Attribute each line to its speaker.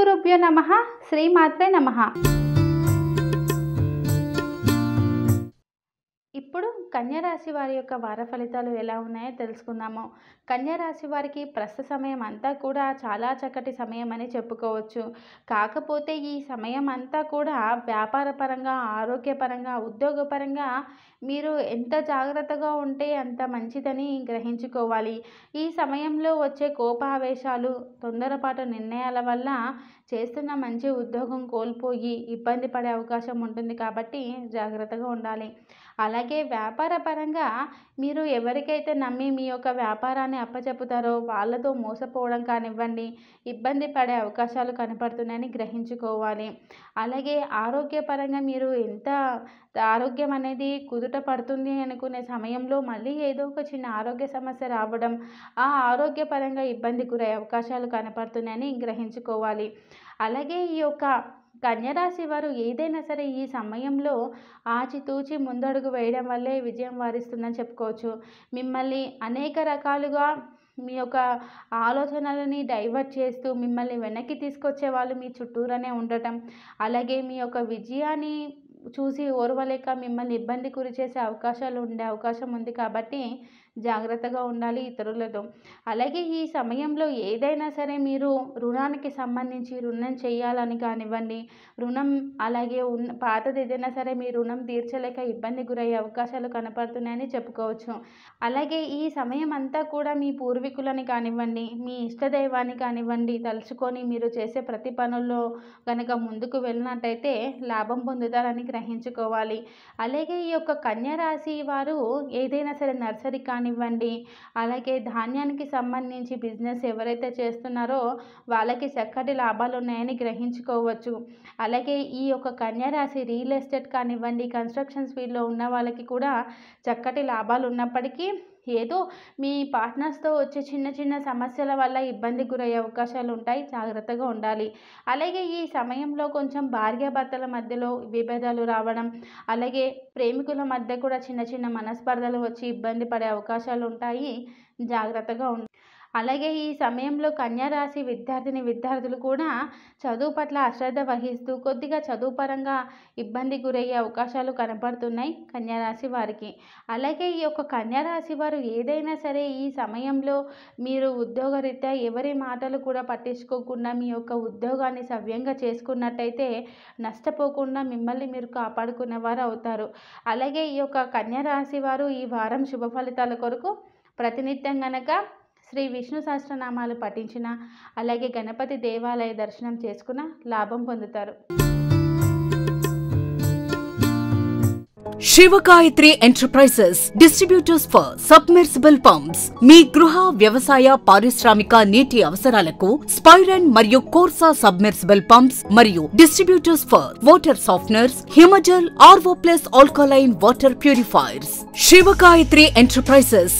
Speaker 1: ಗುರುಭ್ಯೋ ನಮಃ ಶ್ರೀ ಮಾತ್ರೆ ನಮಃ కన్యరాశి వారి యొక్క వార ఫలితాలు ఎలా ఉన్నాయో తెలుసుకుందాము కన్యరాశి వారికి ప్రస్తుత సమయం అంతా కూడా చాలా చక్కటి సమయం అని చెప్పుకోవచ్చు కాకపోతే ఈ సమయం అంతా కూడా వ్యాపారపరంగా ఆరోగ్యపరంగా ఉద్యోగపరంగా మీరు ఎంత జాగ్రత్తగా ఉంటే అంత మంచిదని గ్రహించుకోవాలి ఈ సమయంలో వచ్చే కోపావేశాలు తొందరపాటు నిర్ణయాల వల్ల చేస్తున్న మంచి ఉద్యోగం కోల్పోయి ఇబ్బంది పడే అవకాశం ఉంటుంది కాబట్టి జాగ్రత్తగా ఉండాలి అలాగే వ్యాపార వ్యాపారపరంగా మీరు ఎవరికైతే నమ్మి మీ యొక్క వ్యాపారాన్ని అప్పచెపుతారో వాళ్ళతో మోసపోవడం కానివ్వండి ఇబ్బంది పడే అవకాశాలు కనపడుతున్నాయని గ్రహించుకోవాలి అలాగే ఆరోగ్యపరంగా మీరు ఎంత ఆరోగ్యం అనేది కుదుట పడుతుంది అనుకునే సమయంలో మళ్ళీ ఏదో ఒక చిన్న ఆరోగ్య సమస్య రావడం ఆ ఆరోగ్యపరంగా ఇబ్బంది గురయ్యే అవకాశాలు కనపడుతున్నాయని గ్రహించుకోవాలి అలాగే ఈ యొక్క కన్యరాశి వారు ఏదైనా సరే ఈ సమయంలో ఆచితూచి ముందడుగు వేయడం వల్లే విజయం వారిస్తుందని చెప్పుకోవచ్చు మిమ్మల్ని అనేక రకాలుగా మీ యొక్క ఆలోచనలని డైవర్ట్ చేస్తూ మిమ్మల్ని వెనక్కి తీసుకొచ్చే వాళ్ళు మీ చుట్టూరనే ఉండటం అలాగే మీ యొక్క విజయాన్ని చూసి ఓర్వలేక మిమ్మల్ని ఇబ్బంది గురి చేసే అవకాశాలు ఉండే అవకాశం ఉంది కాబట్టి జాగ్రత్తగా ఉండాలి ఇతరులతో అలాగే ఈ సమయంలో ఏదైనా సరే మీరు రుణానికి సంబంధించి రుణం చేయాలని కానివ్వండి రుణం అలాగే ఉన్న పాతది ఏదైనా సరే మీ రుణం తీర్చలేక ఇబ్బంది గురయ్యే అవకాశాలు కనపడుతున్నాయని చెప్పుకోవచ్చు అలాగే ఈ సమయం అంతా కూడా మీ పూర్వీకులని కానివ్వండి మీ ఇష్టదైవాన్ని కానివ్వండి తలుచుకొని మీరు చేసే ప్రతి పనుల్లో కనుక ముందుకు వెళ్ళినట్టయితే లాభం పొందుతారని గ్రహించుకోవాలి అలాగే ఈ యొక్క కన్యరాశి వారు ఏదైనా సరే నర్సరీ కానివ్వండి అలాగే ధాన్యానికి సంబంధించి బిజినెస్ ఎవరైతే చేస్తున్నారో వాళ్ళకి చక్కటి లాభాలు ఉన్నాయని గ్రహించుకోవచ్చు అలాగే ఈ యొక్క కన్యరాశి రియల్ ఎస్టేట్ కానివ్వండి కన్స్ట్రక్షన్స్ ఫీల్డ్లో ఉన్న వాళ్ళకి కూడా చక్కటి లాభాలు ఉన్నప్పటికీ ఏదో మీ పార్ట్నర్స్తో వచ్చే చిన్న చిన్న సమస్యల వల్ల ఇబ్బంది గురయ్యే అవకాశాలు ఉంటాయి జాగ్రత్తగా ఉండాలి అలాగే ఈ సమయంలో కొంచెం భార్యాభర్తల మధ్యలో విభేదాలు రావడం అలాగే ప్రేమికుల మధ్య కూడా చిన్న చిన్న మనస్పర్ధలు వచ్చి ఇబ్బంది పడే అవకాశాలు ఉంటాయి జాగ్రత్తగా అలాగే ఈ సమయంలో కన్యారాశి విద్యార్థిని విద్యార్థులు కూడా చదువు పట్ల అశ్రద్ధ వహిస్తూ కొద్దిగా చదువు పరంగా ఇబ్బంది గురయ్యే అవకాశాలు కనపడుతున్నాయి కన్యారాశి వారికి అలాగే ఈ యొక్క కన్యారాశి వారు ఏదైనా సరే ఈ సమయంలో మీరు ఉద్యోగరీత్యా ఎవరి మాటలు కూడా పట్టించుకోకుండా మీ యొక్క ఉద్యోగాన్ని సవ్యంగా చేసుకున్నట్టయితే నష్టపోకుండా మిమ్మల్ని మీరు కాపాడుకునేవారు అవుతారు అలాగే ఈ యొక్క కన్యా రాశి వారు ఈ వారం శుభ ఫలితాల కొరకు ప్రతినిత్యం గనక శ్రీ విష్ణు సహస్రనామాలు పఠించిన అలాగే గణపతి దేవాలయ దర్శనం చేసుకున్న లాభం పొందుతారు
Speaker 2: Shivagayatri enterprises distributors for submersible pumps మీ గృహ వ్యవసాయ పారిశ్రామిక నీటి అవసరాలకు స్పైరన్ మరియు కోర్సా సబ్మెర్సిబుల్ పంప్స్ మరియు distributors for water softeners Himajal RO plus alkaline water purifiers Shivagayatri enterprises